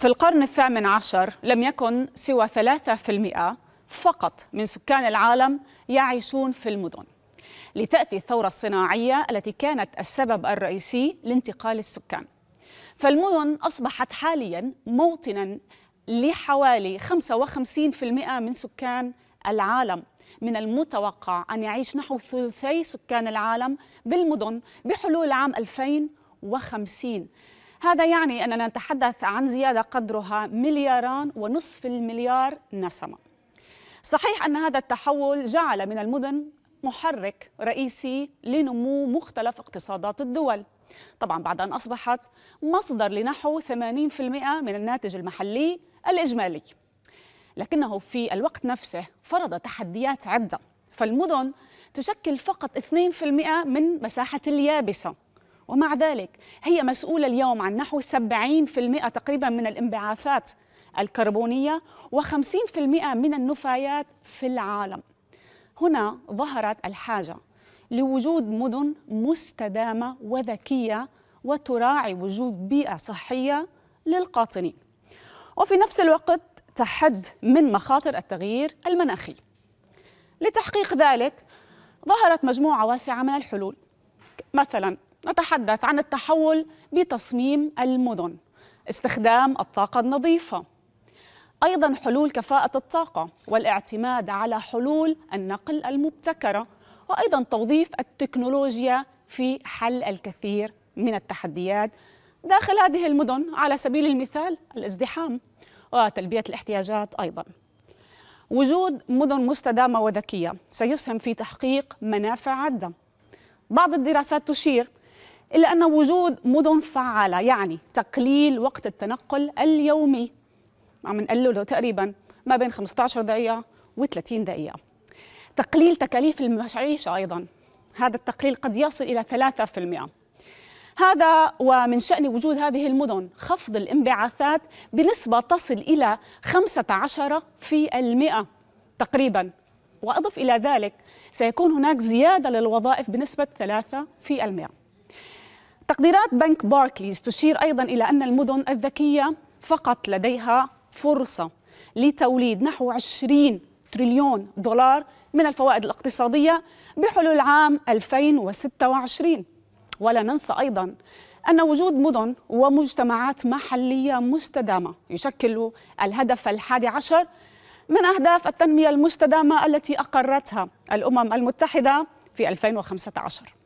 في القرن الثامن عشر لم يكن سوى 3% فقط من سكان العالم يعيشون في المدن لتأتي الثورة الصناعية التي كانت السبب الرئيسي لانتقال السكان فالمدن أصبحت حاليا موطنا لحوالي 55% من سكان العالم من المتوقع أن يعيش نحو ثلثي سكان العالم بالمدن بحلول عام 2050 هذا يعني أننا نتحدث عن زيادة قدرها ملياران ونصف المليار نسمة صحيح أن هذا التحول جعل من المدن محرك رئيسي لنمو مختلف اقتصادات الدول طبعا بعد أن أصبحت مصدر لنحو 80% من الناتج المحلي الإجمالي لكنه في الوقت نفسه فرض تحديات عدة فالمدن تشكل فقط 2% من مساحة اليابسة ومع ذلك هي مسؤولة اليوم عن نحو 70% تقريبا من الانبعاثات الكربونية و50% من النفايات في العالم هنا ظهرت الحاجة لوجود مدن مستدامة وذكية وتراعي وجود بيئة صحية للقاطنين وفي نفس الوقت تحد من مخاطر التغيير المناخي لتحقيق ذلك ظهرت مجموعة واسعة من الحلول مثلا نتحدث عن التحول بتصميم المدن استخدام الطاقة النظيفة أيضا حلول كفاءة الطاقة والاعتماد على حلول النقل المبتكرة وأيضا توظيف التكنولوجيا في حل الكثير من التحديات داخل هذه المدن على سبيل المثال الازدحام وتلبية الاحتياجات أيضا وجود مدن مستدامة وذكية سيسهم في تحقيق منافع عدة بعض الدراسات تشير إلا أن وجود مدن فعالة يعني تقليل وقت التنقل اليومي عم نقلله تقريبا ما بين 15 دقيقة و30 دقيقة تقليل تكاليف المعيشة أيضا هذا التقليل قد يصل إلى 3% هذا ومن شأن وجود هذه المدن خفض الانبعاثات بنسبة تصل إلى 15 في المئة تقريبا وأضف إلى ذلك سيكون هناك زيادة للوظائف بنسبة 3 في المئة تقديرات بنك باركليز تشير أيضا إلى أن المدن الذكية فقط لديها فرصة لتوليد نحو 20 تريليون دولار من الفوائد الاقتصادية بحلول عام 2026 ولا ننسى أيضا أن وجود مدن ومجتمعات محلية مستدامة يشكل الهدف الحادي عشر من أهداف التنمية المستدامة التي أقرتها الأمم المتحدة في 2015